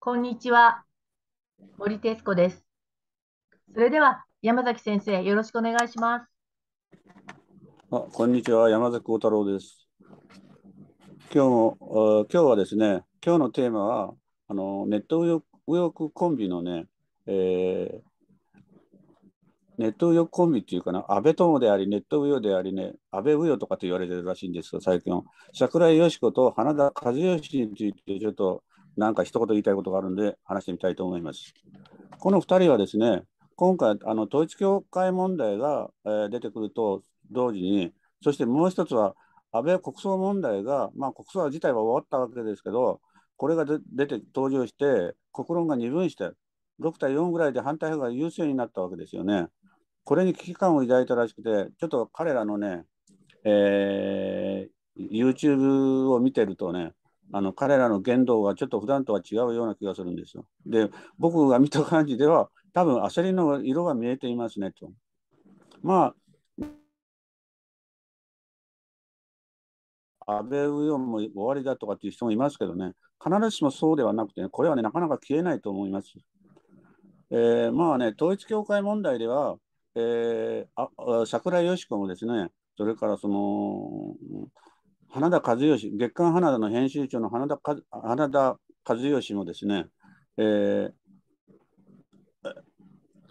こんにちは。森哲子です。それでは、山崎先生、よろしくお願いします。あこんにちは。山崎幸太郎です。今日も、今日はですね、今日のテーマは、あのネット右翼右翼コンビのね、えー、ネット右翼コンビっていうかな、安倍友であり、ネット右翼でありね、安倍右翼とかって言われてるらしいんですが、最近、は。桜井よし子と花田和義についてちょっと何か一言言いたいことがあるんで話してみたいと思います。この2人はですね、今回、あの統一教会問題が、えー、出てくると同時に、そしてもう一つは、安倍国葬問題が、まあ、国葬自体は終わったわけですけど、これが出て登場して、国論が二分して、6対4ぐらいで反対派が優勢になったわけですよね。これに危機感を抱いたらしくて、ちょっと彼らのね、えー、YouTube を見てるとね、あの彼らの言動がちょっと普段とは違うような気がするんですよ。で僕が見た感じでは多分焦りの色が見えていますねと。まあ安倍右翼も終わりだとかっていう人もいますけどね必ずしもそうではなくて、ね、これはねなかなか消えないと思います。えー、まあね統一教会問題では、えー、あ桜井よし子もですねそれからその花田和義、月刊花田の編集長の花田花田和義もですね、えー、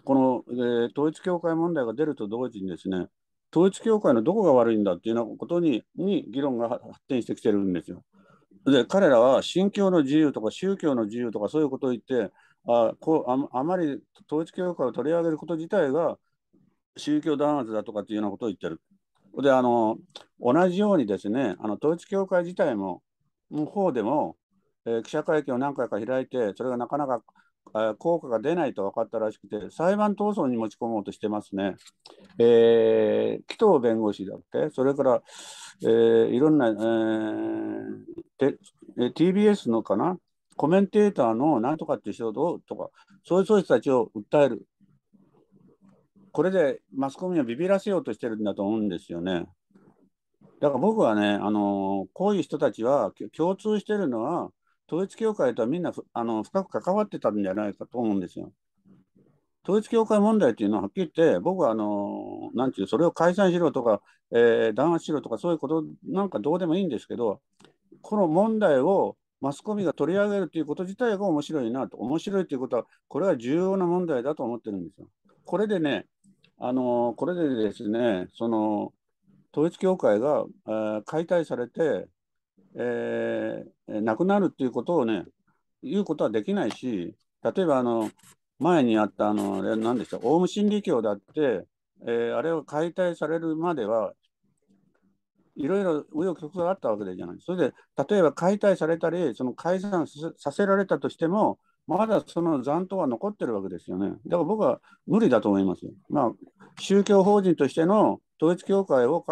この、えー、統一教会問題が出ると同時にですね、統一教会のどこが悪いんだっていうようなことにに議論が発展してきてるんですよ。で彼らは信教の自由とか宗教の自由とかそういうことを言ってあこああまり統一教会を取り上げること自体が宗教弾圧だとかっていうようなことを言ってる。であの同じようにですねあの統一教会自体もの方でも、えー、記者会見を何回か開いてそれがなかなか、えー、効果が出ないと分かったらしくて裁判闘争に持ち込もうとしてますね。えー、紀藤弁護士だってそれから、えー、いろんな、えー、TBS のかなコメンテーターのなんとかっていう人とかそういう人たちを訴えるこれでマスコミをビビらせようとしてるんだと思うんですよね。だから僕はね、あのこういう人たちは共通してるのは、統一教会とはみんなあの深く関わってたんじゃないかと思うんですよ。統一教会問題っていうのははっきり言って、僕はあのなんていうそれを解散しろとか、えー、弾圧しろとか、そういうことなんかどうでもいいんですけど、この問題をマスコミが取り上げるということ自体が面白いなと、面白いということは、これは重要な問題だと思ってるんですよ。これでね、あのこれでですねその統一教会が、えー、解体されて、えー、なくなるっていうことをね言うことはできないし例えばあの前にあったあのんでしたオウム真理教だって、えー、あれを解体されるまではいろいろ右翼曲があったわけじゃない。それで例えば解体されたりその解散させられたとしてもまだその残党は残ってるわけですよね。だから僕は無理だと思いますよ。まあ、宗教法人としての統一教会を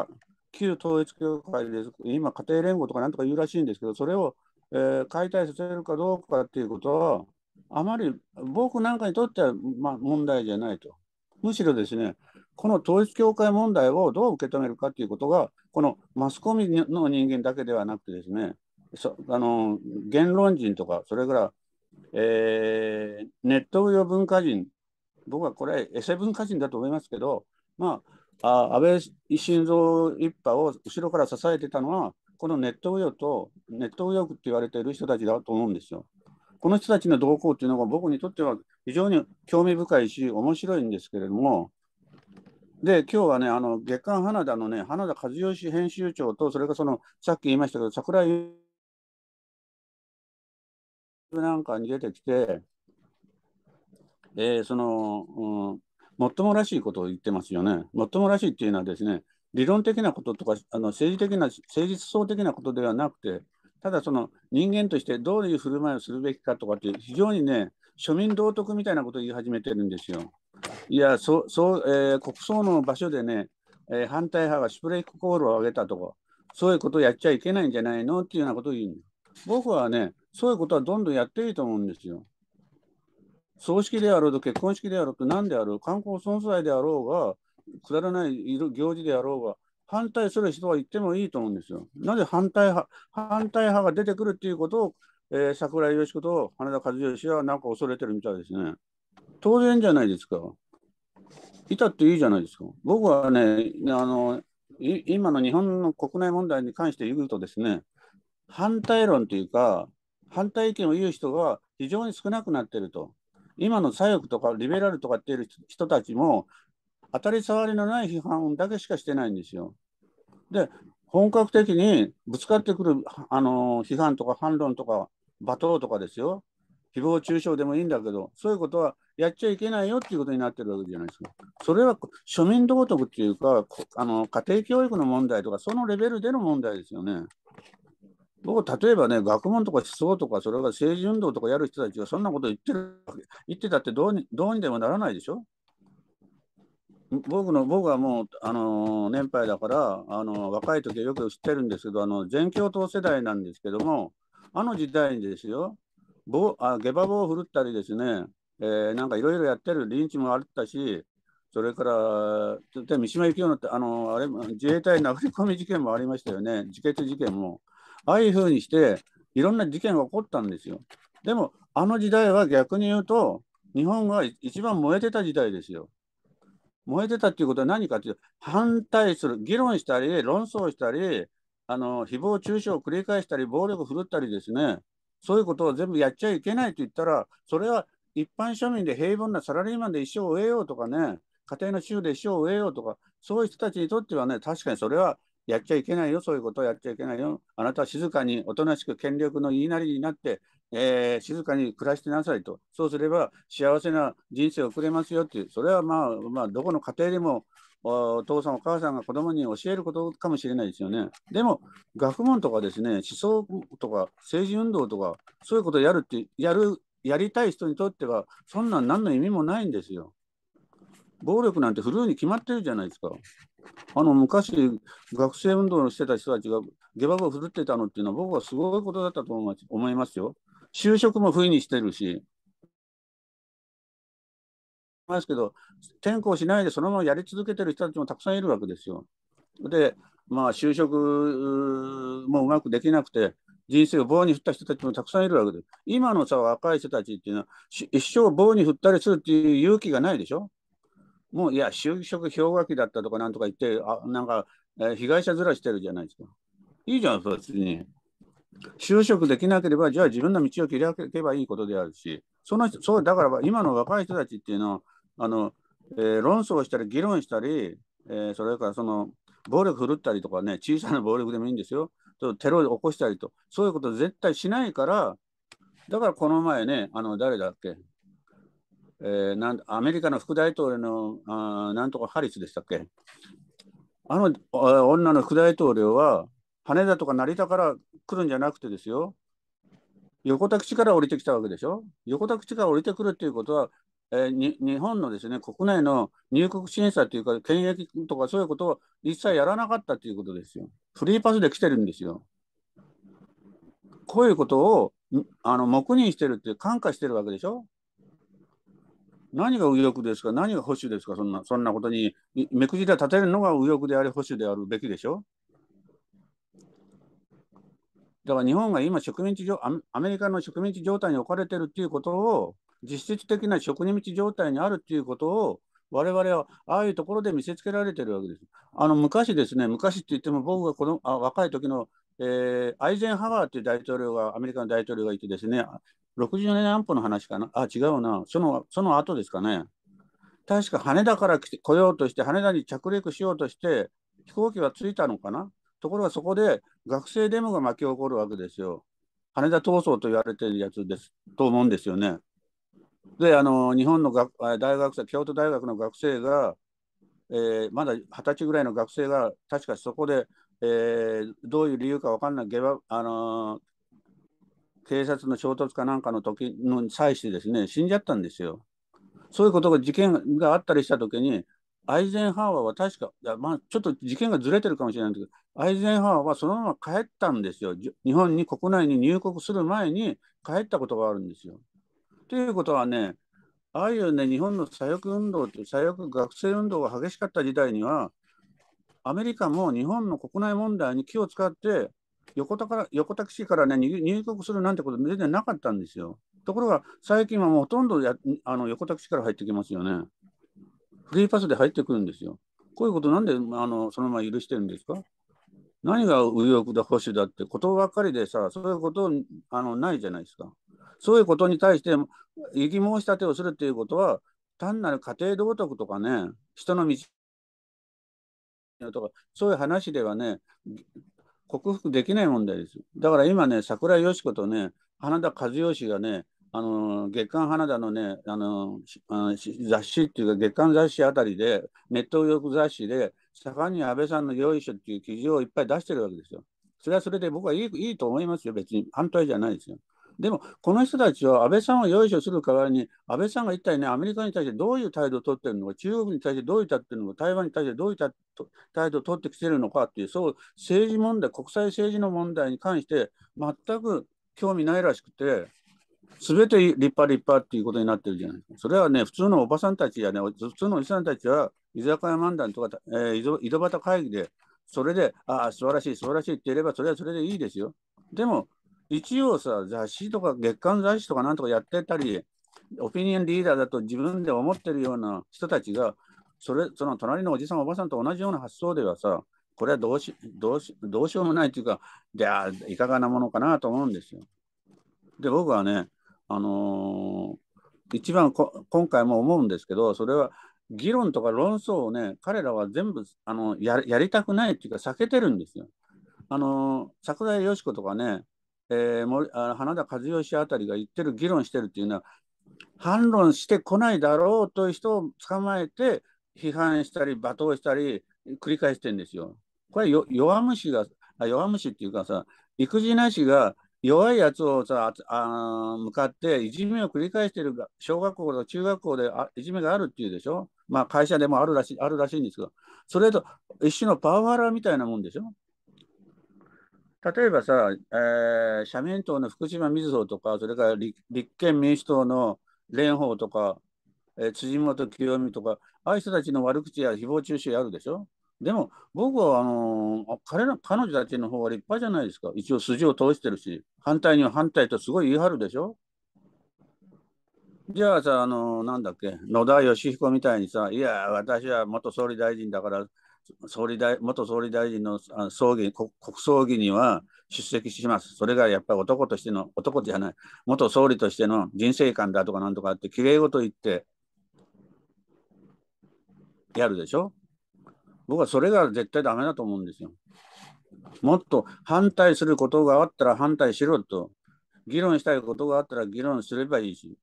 旧統一教会です、今、家庭連合とかなんとか言うらしいんですけど、それを、えー、解体させるかどうかっていうことは、あまり僕なんかにとっては、まあ、問題じゃないと。むしろですね、この統一教会問題をどう受け止めるかっていうことが、このマスコミの人間だけではなくてですね、そあの言論人とか、それからえー、ネット用文化人、僕はこれ、エセ文化人だと思いますけど、まあ、あ安倍晋三一派を後ろから支えてたのは、このネット右翼と、ネット右翼って言われている人たちだと思うんですよ。この人たちの動向っていうのが僕にとっては非常に興味深いし、面白いんですけれども、で、今日はね、あの月刊花田のね、花田和義編集長と、それからそのさっき言いましたけど、桜井なんかに出てきて、えー、その、うん、もっともらしいことを言ってますよね。もっともらしいっていうのはですね、理論的なこととか、あの政治的な、政治思想的なことではなくて、ただその人間としてどういう振る舞いをするべきかとかって、非常にね、庶民道徳みたいなことを言い始めてるんですよ。いや、そう、そう、えー、国葬の場所でね、えー、反対派がシュプレイクコールを上げたとか、そういうことをやっちゃいけないんじゃないのっていうようなことを言う僕はね、そういうことはどんどんやっていいと思うんですよ。葬式であろうと結婚式であろうと何であろう観光存在であろうがくだらない行事であろうが反対する人は言ってもいいと思うんですよ。なぜ反対派反対派が出てくるっていうことを、えー、桜井よし子と花田和義はなんか恐れてるみたいですね。当然じゃないですか。いたっていいじゃないですか。僕はねあの今の日本の国内問題に関して言うとですね反対論というか反対意見を言う人が非常に少なくなっていると。今の左翼とかリベラルとかっていう人たちも当たり障りのない批判だけしかしてないんですよ。で本格的にぶつかってくる、あの批判とか反論とか罵倒とかですよ誹謗中傷でもいいんだけどそういうことはやっちゃいけないよっていうことになってるわけじゃないですか。それは庶民道徳っていうかあの家庭教育の問題とかそのレベルでの問題ですよね。僕、例えばね、学問とか思想とか、それが政治運動とかやる人たちがそんなこと言ってる言ってたってどうにどうにでもならないでしょ。僕の僕はもう、あの年配だから、あの若い時はよく知ってるんですけど、あの全教頭世代なんですけども、あの時代にですよ、棒あ下馬棒を振るったりですね、えー、なんかいろいろやってるリンチもあったし、それから、三島由紀夫のあのあれ自衛隊殴り込み事件もありましたよね、自決事件も。ああいうふうにしていろんな事件が起こったんですよ。でもあの時代は逆に言うと日本が一番燃えてた時代ですよ。燃えてたっていうことは何かっていうと、反対する議論したり論争したりあの誹謗中傷を繰り返したり暴力を振るったりですねそういうことを全部やっちゃいけないと言ったらそれは一般庶民で平凡なサラリーマンで一生を終えようとかね家庭の主婦で一生を終えようとかそういう人たちにとってはね確かにそれはやっちゃいけないよ、そういうことをやっちゃいけないよ。あなたは静かに、おとなしく権力の言いなりになって、えー、静かに暮らしてなさいと。そうすれば幸せな人生を送れますよっていう、それはまあ、まあ、どこの家庭でもお父さんお母さんが子供に教えることかもしれないですよね。でも学問とかですね思想とか政治運動とかそういうことをやるってやるやりたい人にとってはそんなん何の意味もないんですよ。暴力なんて古いに決まってるじゃないですか。あの昔、学生運動をしてた人たちが下馬を振るってたのっていうのは、僕はすごいことだったと思いますよ。就職も不意にしてるし。ますけど、転校しないでそのままやり続けてる人たちもたくさんいるわけですよ。で、まあ、就職もうまくできなくて、人生を棒に振った人たちもたくさんいるわけです。今のさ、若い人たちっていうのは、一生棒に振ったりするっていう勇気がないでしょ。もういや、就職氷河期だったとかなんとか言って、あなんか、えー、被害者面してるじゃないですか。いいじゃん、そちに。就職できなければ、じゃあ自分の道を切り開けばいいことであるし、そのそうだから今の若い人たちっていうのは、あのえー、論争したり、議論したり、えー、それからその暴力振るったりとかね、小さな暴力でもいいんですよ、テロを起こしたりと、そういうこと絶対しないから、だからこの前ね、あの誰だっけ、えー、なんアメリカの副大統領のあなんとかハリスでしたっけあの女の副大統領は羽田とか成田から来るんじゃなくてですよ横田基地から降りてきたわけでしょ横田基地から降りてくるっていうことは、えー、日本のですね国内の入国審査というか検疫とかそういうことを一切やらなかったということですよフリーパスで来てるんですよこういうことをあの黙認してるって感化してるわけでしょ何が右翼ですか、何が保守ですか、そんなそんなことに目くじら立てるのが右翼であり、保守であるべきでしょ。だから日本が今植民地上、アメリカの植民地状態に置かれてるっていうことを、実質的な植民地状態にあるっていうことを、我々はああいうところで見せつけられてるわけです。あの昔ですね、昔って言っても僕がこのあ若い時のえー、アイゼンハワーという大統領が、アメリカの大統領がいてですね、60年安保の話かな、あ、違うな、そのその後ですかね、確か羽田から来来ようとして、羽田に着陸しようとして、飛行機は着いたのかな、ところがそこで学生デモが巻き起こるわけですよ。羽田闘争と言われてるやつですと思うんですよね。で、あの日本の学大学生、京都大学の学生が、えー、まだ二十歳ぐらいの学生が、確かそこでえー、どういう理由か分かんないけど、あのー、警察の衝突かなんかの時の際してですね、死んじゃったんですよ。そういうことが事件があったりした時に、アイゼンハワーは確か、まあ、ちょっと事件がずれてるかもしれないんですけど、アイゼンハワーはそのまま帰ったんですよ。日本に国内に入国する前に帰ったことがあるんですよ。ということはね、ああいうね、日本の左翼運動って、左翼学生運動が激しかった時代には、アメリカも日本の国内問題に気を使って、横田から横田基地から、ね、入国するなんてこと全然なかったんですよ。ところが、最近はもうほとんどやあの横田基地から入ってきますよね。フリーパスで入ってくるんですよ。こういうことなんであのそのまま許してるんですか何が右翼だ保守だってことばっかりでさ、そういうことあのないじゃないですか。そういうことに対して異議申し立てをするっていうことは、単なる家庭道徳とかね、人の道とかそういう話ではね克服できない問題ですだから今ね桜井よし子とね花田和義がねあの月刊花田のねあの雑誌っていうか月刊雑誌あたりでネット翼雑誌で盛んに安倍さんのよいしょっていう記事をいっぱい出してるわけですよ。それはそれで僕はいいいいと思いますよ別に反対じゃないですよ。でも、この人たちは安倍さんをよいしょする代わりに、安倍さんが一体ね、アメリカに対してどういう態度を取ってるのか、中国に対してどういう態度のか、台湾に対してどういう態度を取ってきてるのかっていう、そう政治問題、国際政治の問題に関して、全く興味ないらしくて、すべて立派立派っていうことになってるじゃないですか。それはね、普通のおばさんたちやね、普通のおじさんたちは、居酒屋漫談とか、えー、井戸端会議で、それで、ああ、素晴らしい、素晴らしいって言えれば、それはそれでいいですよ。でも、一応さ、雑誌とか月刊雑誌とかなんとかやってたり、オピニオンリーダーだと自分で思ってるような人たちが、それその隣のおじさん、おばさんと同じような発想ではさ、これはどうしどうしどうしようもないというか、であいかがなものかなと思うんですよ。で、僕はね、あのー、一番今回も思うんですけど、それは議論とか論争をね、彼らは全部あのやりたくないっていうか、避けてるんですよ。あのー、桜井よし子とかね、えー、あの花田和義あたりが言ってる議論してるっていうのは反論してこないだろうという人を捕まえて批判したり罵倒したり繰り返してんですよ。これ弱虫が弱虫っていうかさ育児なしが弱いやつをさあ向かっていじめを繰り返してるが小学校と中学校でいじめがあるっていうでしょまあ会社でもあるらしいあるらしいんですけどそれと一種のパワハラみたいなもんでしょ例えばさ、えー、社民党の福島みずほとか、それから立憲民主党の蓮舫とか、えー、辻元清美とか、ああいう人たちの悪口や誹謗中傷やるでしょ。でも僕はあのー、彼ら彼女たちの方は立派じゃないですか。一応筋を通してるし、反対には反対とすごい言い張るでしょ。じゃあさ、あのー、なんだっけ、野田佳彦みたいにさ、いや、私は元総理大臣だから、総理大元総理大臣の葬儀国葬儀には出席します。それがやっぱり男としての、男じゃない、元総理としての人生観だとかなんとかって、きれいごと言って、やるでしょ僕はそれが絶対ダメだと思うんですよ。もっと反対することがあったら反対しろと、議論したいことがあったら議論すればいいし、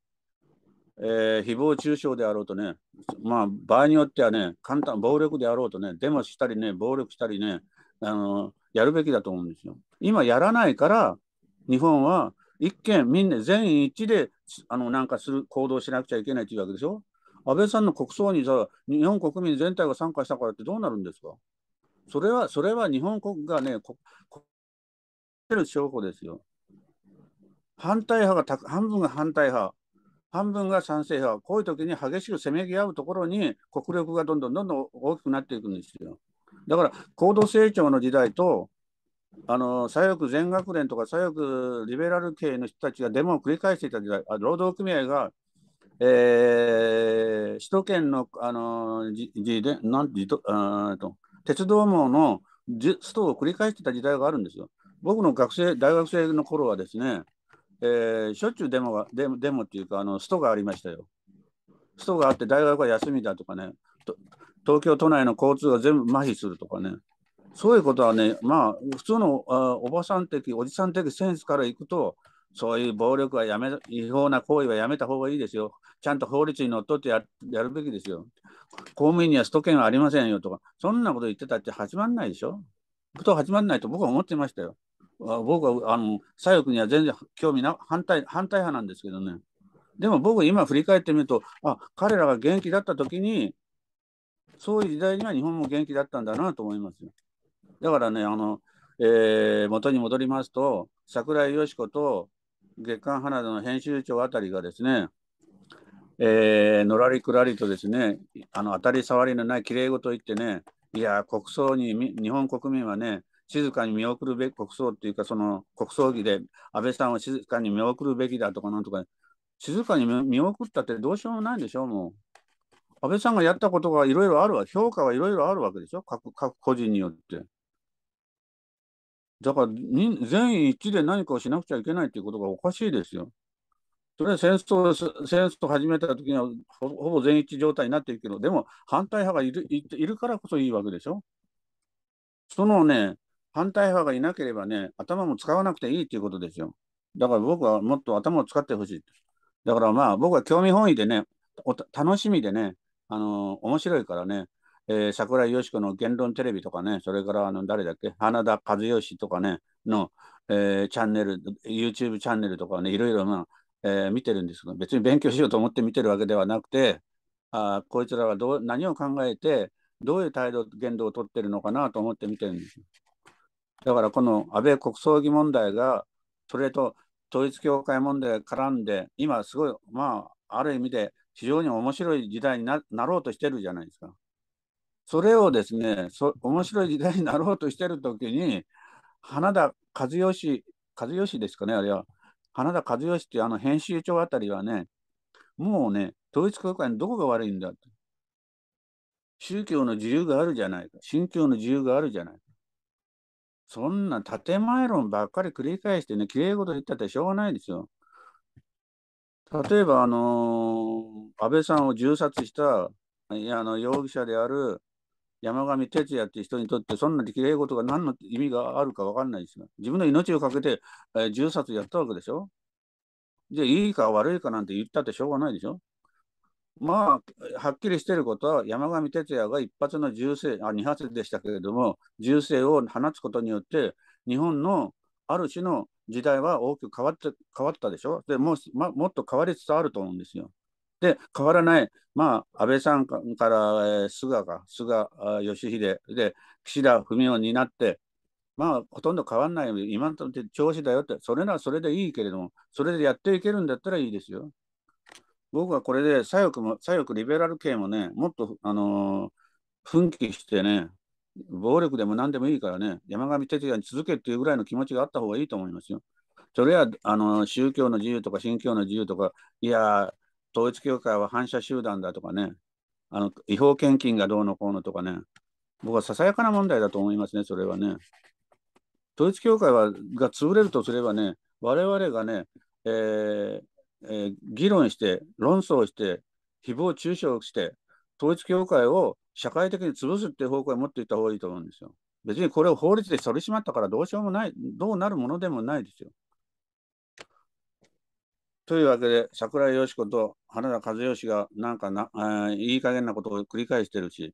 えー、誹謗中傷であろうとね、まあ、場合によってはね、簡単、暴力であろうとね、デモしたりね、暴力したりね、あのやるべきだと思うんですよ。今やらないから、日本は一見、みんな全員一致であのなんかする行動しなくちゃいけないというわけでしょ。安倍さんの国葬にさ、日本国民全体が参加したからってどうなるんですかそれは、それは日本国がね、ここる証拠ですよ。反対派がた、半分が反対派、半分が賛成派、こういう時に激しくせめぎ合うところに国力がどんどんどんどん大きくなっていくんですよ。だから高度成長の時代とあの左翼全学連とか左翼リベラル系の人たちがデモを繰り返していた時代、労働組合が、えー、首都圏のあのじじでなんじとあと鉄道網のストを繰り返していた時代があるんですよ。僕の学生大学生の頃はですねえー、しょっちゅうデモがデモデモっていうかあのストがありましたよ。ストがあって大学は休みだとかねと東京都内の交通が全部麻痺するとかねそういうことはねまあ普通のあおばさん的おじさん的センスからいくとそういう暴力はやめ違法な行為はやめた方がいいですよ。ちゃんと法律にのっとってやるべきですよ。公務員にはスト権はありませんよとか、そんなこと言ってたって始まんないでしょ。こと始まんないと僕は思ってましたよ。僕はあの左翼には全然興味な反対反対派なんですけどねでも僕今振り返ってみるとあ彼らが元気だった時にそういう時代には日本も元気だったんだなと思いますよだからねあの、えー、元に戻りますと桜井よし子と月刊花田の編集長あたりがですねえー、のらりくらりとですねあの当たり障りのないきれいごと言ってねいや国葬に日本国民はね静かに見送るべき国葬っていうか、その国葬儀で安倍さんを静かに見送るべきだとかなんとか、静かに見送ったってどうしようもないでしょ、もう。安倍さんがやったことがいろいろあるわ、評価はいろいろあるわけでしょ、各各個人によって。だから全員一致で何かをしなくちゃいけないということがおかしいですよ。それは戦争戦争始めた時にはほぼ全一致状態になっていくけど、でも反対派がいるいるからこそいいわけでしょ。そのね、反対派がいなければね、頭も使わなくていいっていうことですよ。だから僕はもっと頭を使ってほしい。だからまあ僕は興味本位でね、楽しみでね、あのー、面白いからね、えー、桜井よし子の言論テレビとかね、それからあの誰だっけ、花田和義とかね、の、えー、チャンネル、YouTube チャンネルとかね、いろいろ、まあえー、見てるんですけど、別に勉強しようと思って見てるわけではなくて、あこいつらがどう何を考えて、どういう態度、言動をとってるのかなと思って見てるんですよ。だからこの安倍国葬儀問題が、それと統一教会問題が絡んで、今すごい、まあ、ある意味で非常に面白い時代になろうとしてるじゃないですか。それをですね、そ面白い時代になろうとしてる時に、花田和義、和義ですかね、あれは。花田和義っていうあの編集長あたりはね、もうね、統一教会のどこが悪いんだって。宗教の自由があるじゃないか。信教の自由があるじゃないか。そんな建前論ばっかり繰り返してね、きれい事言ったってしょうがないですよ。例えば、あのー、安倍さんを銃殺したいやあの容疑者である山上哲也っていう人にとって、そんなきれい事が何の意味があるか分かんないですよ。自分の命を懸けて、えー、銃殺やったわけでしょ。じゃあ、いいか悪いかなんて言ったってしょうがないでしょ。まあ、はっきりしていることは、山上徹也が一発の銃声、あ、発でしたけれども、銃声を放つことによって、日本のある種の時代は大きく変わって変わったでしょでもま、もっと変わりつつあると思うんですよ。で、変わらない、まあ、安倍さんから、えー、菅が、菅義偉で、岸田文雄になって、まあ、ほとんど変わらない、今のところ調子だよって、それならそれでいいけれども、それでやっていけるんだったらいいですよ。僕はこれで左翼も、左翼リベラル系もね、もっと、あのー、奮起してね、暴力でも何でもいいからね、山上徹也に続けっていうぐらいの気持ちがあった方がいいと思いますよ。それは、あのー、宗教の自由とか、信教の自由とか、いや、統一教会は反社集団だとかね、あの違法献金がどうのこうのとかね、僕はささやかな問題だと思いますね、それはね。統一教会はが潰れるとすればね、我々がね、えー、えー、議論して論争して誹謗中傷して統一教会を社会的に潰すっていう方向へ持っていった方がいいと思うんですよ。別にこれを法律で取り締まったからどうしようもない、どうなるものでもないですよ。というわけで、桜井よし子と花田和義がなんかな、えー、いい加減なことを繰り返してるし、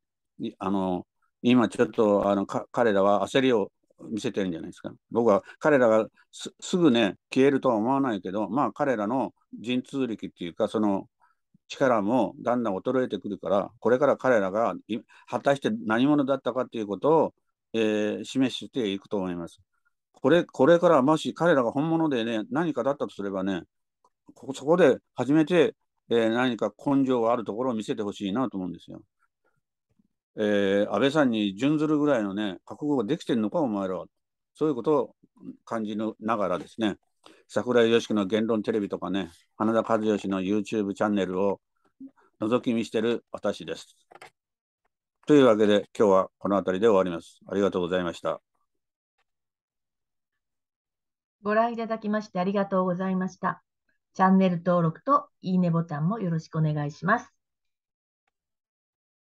あの今ちょっとあの彼らは焦りを見せてるんじゃないですか。僕は彼らがすぐね消えるとは思わないけどまあ彼らの陣通力っていうかその力もだんだん衰えてくるからこれから彼らが果たして何者だったかということを、えー、示していくと思います。これこれからもし彼らが本物でね何かだったとすればねこそこで初めて、えー、何か根性があるところを見せてほしいなと思うんですよ。えー、安倍さんに準ずるぐらいのね、覚悟ができてるのか、お前らは。そういうことを感じながらですね、桜井よしきの言論テレビとかね、花田和義の YouTube チャンネルを覗き見してる私です。というわけで、今日はこの辺りで終わります。ありがとうございました。ご覧いただきましてありがとうございました。チャンネル登録といいねボタンもよろしくお願いします。